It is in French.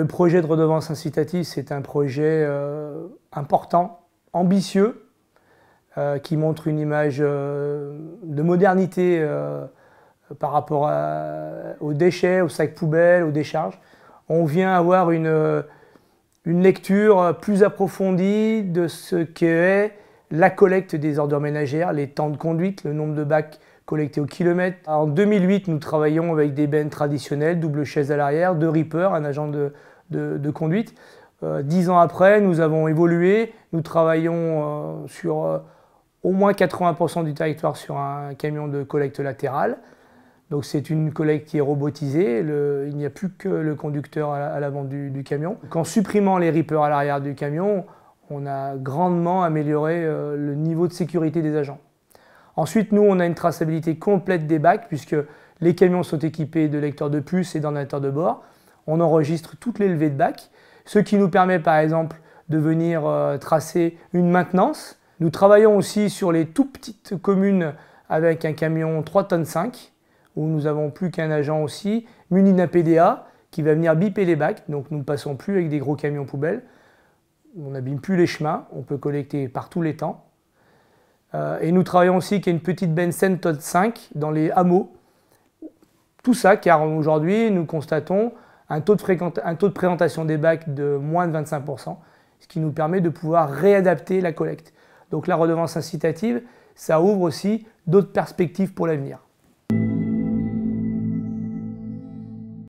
le projet de redevance incitative, c'est un projet euh, important, ambitieux, euh, qui montre une image euh, de modernité par rapport aux déchets, aux sacs poubelles, aux décharges. On vient avoir une, une lecture plus approfondie de ce qu'est la collecte des ordures ménagères, les temps de conduite, le nombre de bacs collectés au kilomètre. En 2008, nous travaillons avec des bennes traditionnelles, double chaise à l'arrière, deux rippers, un agent de, conduite. Euh, dix ans après, nous avons évolué, nous travaillons euh, sur euh, au moins 80% du territoire sur un camion de collecte latérale. Donc c'est une collecte qui est robotisée, il n'y a plus que le conducteur à l'avant du, camion. En supprimant les rippers à l'arrière du camion, on a grandement amélioré le niveau de sécurité des agents. Ensuite, nous, on a une traçabilité complète des bacs puisque les camions sont équipés de lecteurs de puces et d'ordinateurs de bord. On enregistre toutes les levées de bacs, ce qui nous permet par exemple de venir euh, tracer une maintenance. Nous travaillons aussi sur les tout petites communes avec un camion 3 tonnes 5 où nous avons plus qu'un agent aussi muni d'un PDA qui va venir biper les bacs. Donc nous ne passons plus avec des gros camions poubelles. On n'abîme plus les chemins, on peut collecter par tous les temps. Euh, et nous travaillons aussi qu'il y a une petite Benson Tote 5 dans les hameaux. Tout ça car aujourd'hui nous constatons un taux, de un taux de présentation des bacs de moins de 25%, ce qui nous permet de pouvoir réadapter la collecte. Donc la redevance incitative, ça ouvre aussi d'autres perspectives pour l'avenir.